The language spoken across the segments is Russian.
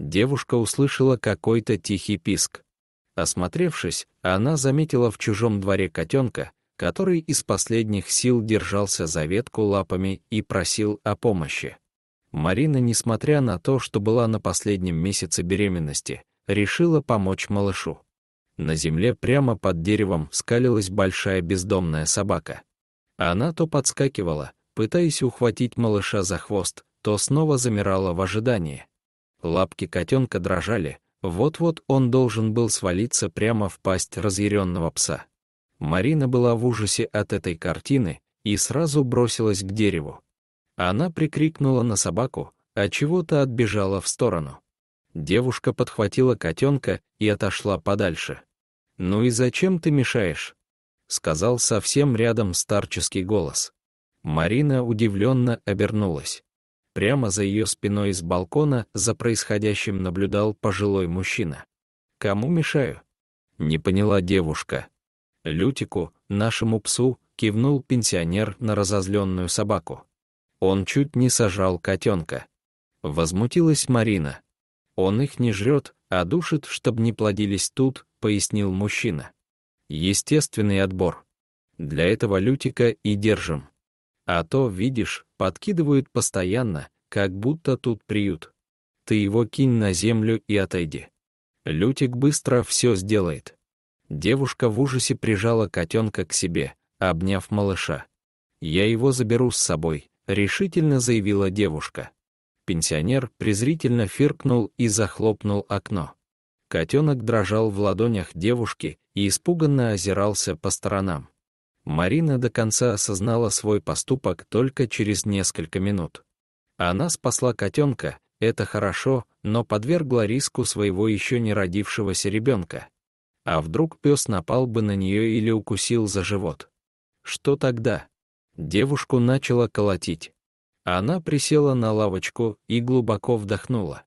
девушка услышала какой-то тихий писк. Осмотревшись, она заметила в чужом дворе котенка, который из последних сил держался за ветку лапами и просил о помощи. Марина, несмотря на то, что была на последнем месяце беременности, решила помочь малышу. На земле прямо под деревом скалилась большая бездомная собака. Она то подскакивала, пытаясь ухватить малыша за хвост, то снова замирала в ожидании. Лапки котенка дрожали. Вот-вот он должен был свалиться прямо в пасть разъяренного пса. Марина была в ужасе от этой картины и сразу бросилась к дереву. Она прикрикнула на собаку, а чего-то отбежала в сторону. Девушка подхватила котенка и отошла подальше. «Ну и зачем ты мешаешь?» — сказал совсем рядом старческий голос. Марина удивленно обернулась. Прямо за ее спиной из балкона за происходящим наблюдал пожилой мужчина. «Кому мешаю?» — не поняла девушка. «Лютику, нашему псу», — кивнул пенсионер на разозленную собаку. Он чуть не сажал котенка. Возмутилась Марина. «Он их не жрет, а душит, чтобы не плодились тут», — пояснил мужчина. «Естественный отбор. Для этого Лютика и держим». А то, видишь, подкидывают постоянно, как будто тут приют. Ты его кинь на землю и отойди. Лютик быстро все сделает. Девушка в ужасе прижала котенка к себе, обняв малыша. «Я его заберу с собой», — решительно заявила девушка. Пенсионер презрительно фыркнул и захлопнул окно. Котенок дрожал в ладонях девушки и испуганно озирался по сторонам. Марина до конца осознала свой поступок только через несколько минут. Она спасла котенка, это хорошо, но подвергла риску своего еще не родившегося ребенка. А вдруг пес напал бы на нее или укусил за живот? Что тогда? Девушку начала колотить. Она присела на лавочку и глубоко вдохнула.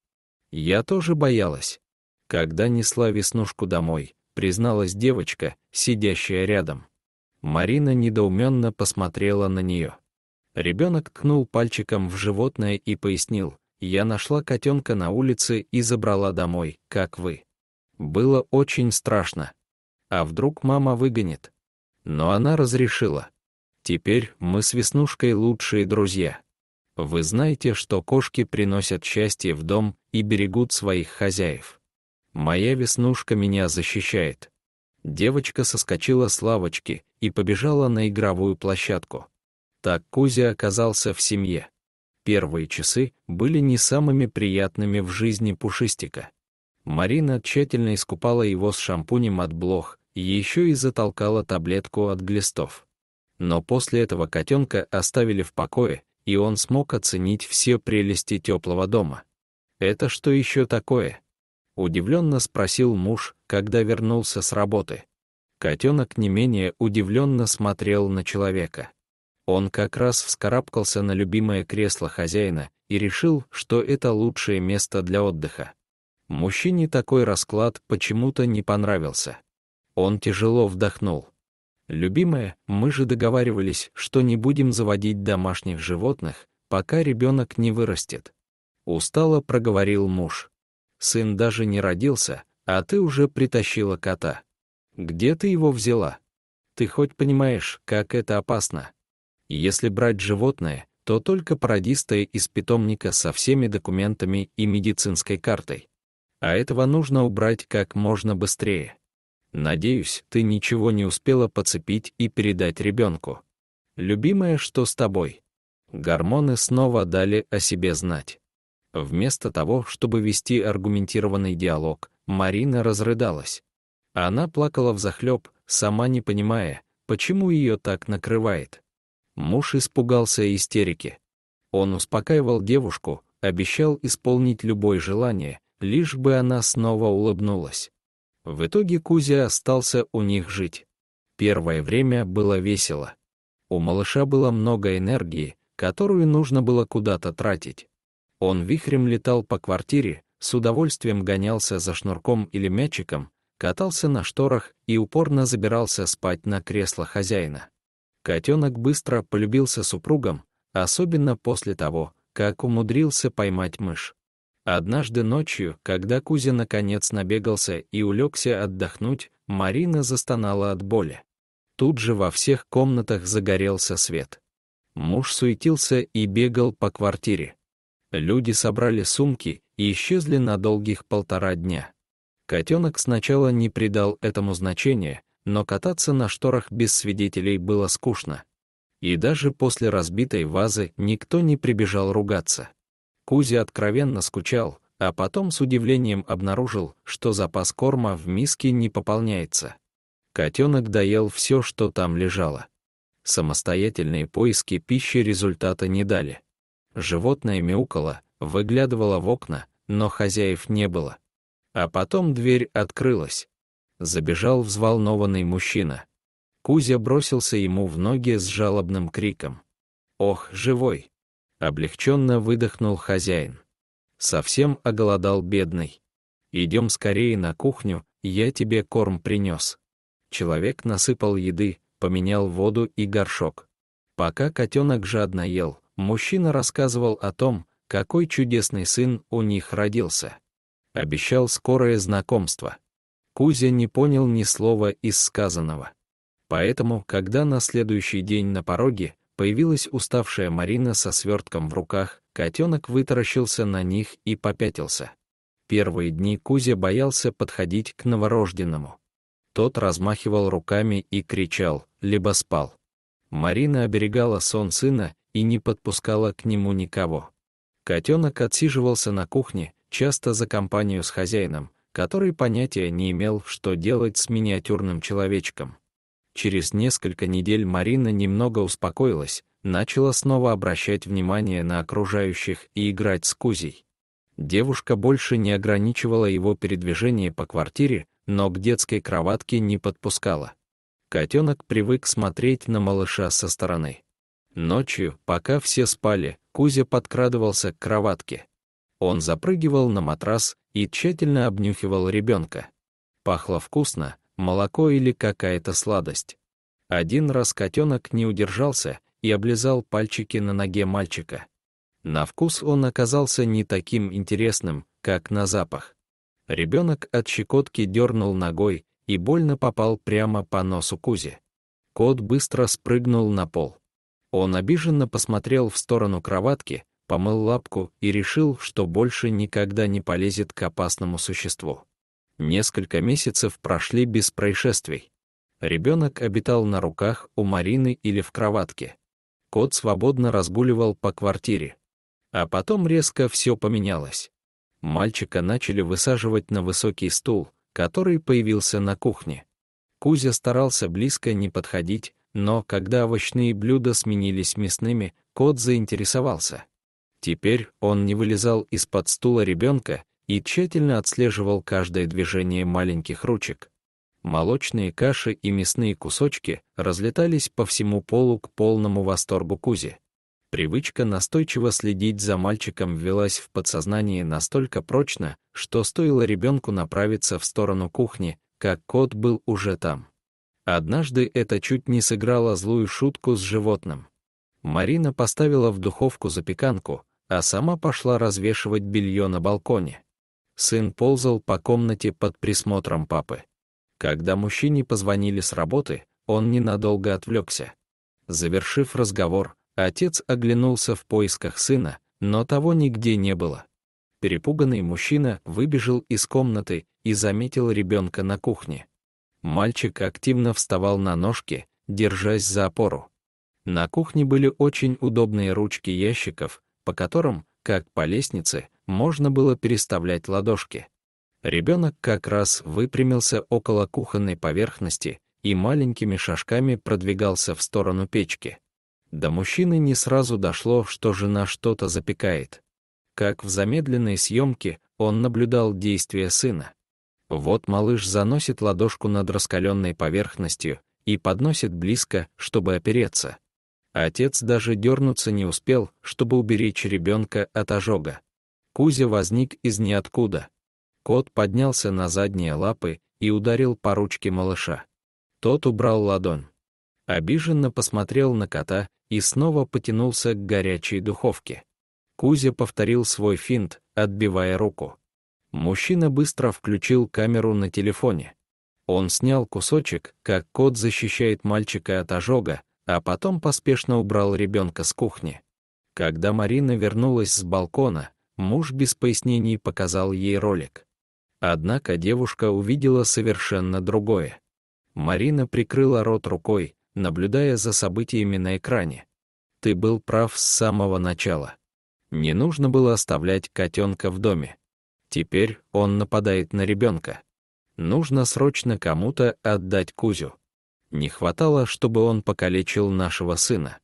Я тоже боялась. Когда несла веснушку домой, призналась девочка, сидящая рядом. Марина недоуменно посмотрела на нее. Ребенок ткнул пальчиком в животное и пояснил, «Я нашла котенка на улице и забрала домой, как вы». Было очень страшно. А вдруг мама выгонит? Но она разрешила. Теперь мы с Веснушкой лучшие друзья. Вы знаете, что кошки приносят счастье в дом и берегут своих хозяев. Моя Веснушка меня защищает. Девочка соскочила с лавочки и побежала на игровую площадку. Так Кузя оказался в семье. Первые часы были не самыми приятными в жизни Пушистика. Марина тщательно искупала его с шампунем от блох и еще и затолкала таблетку от глистов. Но после этого котенка оставили в покое, и он смог оценить все прелести теплого дома. Это что еще такое? — удивленно спросил муж, когда вернулся с работы. Котенок не менее удивленно смотрел на человека. Он как раз вскарабкался на любимое кресло хозяина и решил, что это лучшее место для отдыха. Мужчине такой расклад почему-то не понравился. Он тяжело вдохнул. «Любимая, мы же договаривались, что не будем заводить домашних животных, пока ребенок не вырастет». Устало проговорил муж. Сын даже не родился, а ты уже притащила кота. Где ты его взяла? Ты хоть понимаешь, как это опасно? Если брать животное, то только породистое из питомника со всеми документами и медицинской картой. А этого нужно убрать как можно быстрее. Надеюсь, ты ничего не успела подцепить и передать ребенку. Любимое, что с тобой? Гормоны снова дали о себе знать. Вместо того, чтобы вести аргументированный диалог, Марина разрыдалась. Она плакала в захлеб, сама не понимая, почему ее так накрывает. Муж испугался истерики. Он успокаивал девушку, обещал исполнить любое желание, лишь бы она снова улыбнулась. В итоге Кузя остался у них жить. Первое время было весело. У малыша было много энергии, которую нужно было куда-то тратить. Он вихрем летал по квартире, с удовольствием гонялся за шнурком или мячиком, катался на шторах и упорно забирался спать на кресло хозяина. Котенок быстро полюбился супругам, особенно после того, как умудрился поймать мышь. Однажды ночью, когда Кузя наконец набегался и улегся отдохнуть, Марина застонала от боли. Тут же во всех комнатах загорелся свет. Муж суетился и бегал по квартире. Люди собрали сумки и исчезли на долгих полтора дня. Котенок сначала не придал этому значения, но кататься на шторах без свидетелей было скучно. И даже после разбитой вазы никто не прибежал ругаться. Кузя откровенно скучал, а потом с удивлением обнаружил, что запас корма в миске не пополняется. Котенок доел все, что там лежало. Самостоятельные поиски пищи результата не дали. Животное мяукало, выглядывало в окна, но хозяев не было. А потом дверь открылась. Забежал взволнованный мужчина. Кузя бросился ему в ноги с жалобным криком. «Ох, живой!» Облегченно выдохнул хозяин. Совсем оголодал бедный. «Идем скорее на кухню, я тебе корм принес». Человек насыпал еды, поменял воду и горшок. Пока котенок жадно ел, мужчина рассказывал о том, какой чудесный сын у них родился. Обещал скорое знакомство. Кузя не понял ни слова из сказанного. Поэтому, когда на следующий день на пороге появилась уставшая Марина со свертком в руках, котенок вытаращился на них и попятился. Первые дни Кузя боялся подходить к новорожденному. Тот размахивал руками и кричал, либо спал. Марина оберегала сон сына и не подпускала к нему никого. Котенок отсиживался на кухне, часто за компанию с хозяином, который понятия не имел, что делать с миниатюрным человечком. Через несколько недель Марина немного успокоилась, начала снова обращать внимание на окружающих и играть с Кузей. Девушка больше не ограничивала его передвижение по квартире, но к детской кроватке не подпускала. Котенок привык смотреть на малыша со стороны. Ночью, пока все спали, Кузя подкрадывался к кроватке. Он запрыгивал на матрас и тщательно обнюхивал ребенка. Пахло вкусно, молоко или какая-то сладость. Один раз котенок не удержался и облизал пальчики на ноге мальчика. На вкус он оказался не таким интересным, как на запах. Ребенок от щекотки дернул ногой и больно попал прямо по носу Кузи. Кот быстро спрыгнул на пол. Он обиженно посмотрел в сторону кроватки, помыл лапку и решил, что больше никогда не полезет к опасному существу. Несколько месяцев прошли без происшествий. Ребенок обитал на руках у Марины или в кроватке. Кот свободно разгуливал по квартире. А потом резко все поменялось. Мальчика начали высаживать на высокий стул, который появился на кухне. Кузя старался близко не подходить, но когда овощные блюда сменились мясными, кот заинтересовался. Теперь он не вылезал из-под стула ребенка и тщательно отслеживал каждое движение маленьких ручек. Молочные каши и мясные кусочки разлетались по всему полу к полному восторгу Кузи. Привычка настойчиво следить за мальчиком ввелась в подсознание настолько прочно, что стоило ребенку направиться в сторону кухни, как кот был уже там. Однажды это чуть не сыграло злую шутку с животным. Марина поставила в духовку запеканку, а сама пошла развешивать белье на балконе. Сын ползал по комнате под присмотром папы. Когда мужчине позвонили с работы, он ненадолго отвлекся. Завершив разговор, отец оглянулся в поисках сына, но того нигде не было. Перепуганный мужчина выбежал из комнаты и заметил ребенка на кухне. Мальчик активно вставал на ножки, держась за опору. На кухне были очень удобные ручки ящиков, по которым, как по лестнице, можно было переставлять ладошки. Ребенок как раз выпрямился около кухонной поверхности и маленькими шажками продвигался в сторону печки. До мужчины не сразу дошло, что жена что-то запекает. Как в замедленной съемке он наблюдал действия сына. Вот малыш заносит ладошку над раскаленной поверхностью и подносит близко, чтобы опереться. А отец даже дернуться не успел, чтобы уберечь ребенка от ожога. Кузя возник из ниоткуда. Кот поднялся на задние лапы и ударил по ручке малыша. Тот убрал ладонь. Обиженно посмотрел на кота и снова потянулся к горячей духовке. Кузя повторил свой финт, отбивая руку. Мужчина быстро включил камеру на телефоне. Он снял кусочек, как кот защищает мальчика от ожога, а потом поспешно убрал ребенка с кухни. Когда Марина вернулась с балкона, муж без пояснений показал ей ролик. Однако девушка увидела совершенно другое. Марина прикрыла рот рукой, наблюдая за событиями на экране. «Ты был прав с самого начала. Не нужно было оставлять котенка в доме. Теперь он нападает на ребенка. Нужно срочно кому-то отдать Кузю. Не хватало, чтобы он покалечил нашего сына.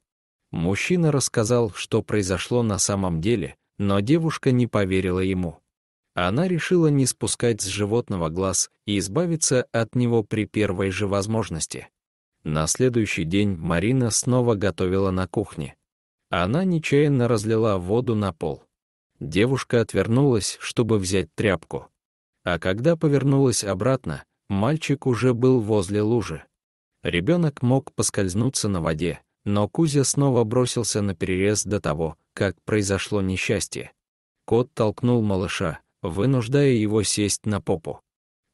Мужчина рассказал, что произошло на самом деле, но девушка не поверила ему. Она решила не спускать с животного глаз и избавиться от него при первой же возможности. На следующий день Марина снова готовила на кухне. Она нечаянно разлила воду на пол. Девушка отвернулась, чтобы взять тряпку. А когда повернулась обратно, мальчик уже был возле лужи. Ребенок мог поскользнуться на воде, но Кузя снова бросился на перерез до того, как произошло несчастье. Кот толкнул малыша, вынуждая его сесть на попу.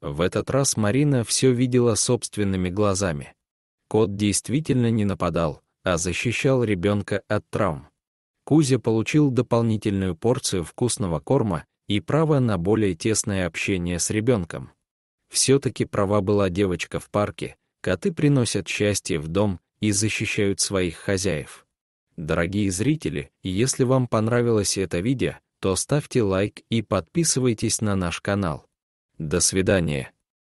В этот раз Марина все видела собственными глазами. Кот действительно не нападал, а защищал ребенка от травм. Кузя получил дополнительную порцию вкусного корма и право на более тесное общение с ребенком. Все-таки права была девочка в парке, коты приносят счастье в дом и защищают своих хозяев. Дорогие зрители, если вам понравилось это видео, то ставьте лайк и подписывайтесь на наш канал. До свидания.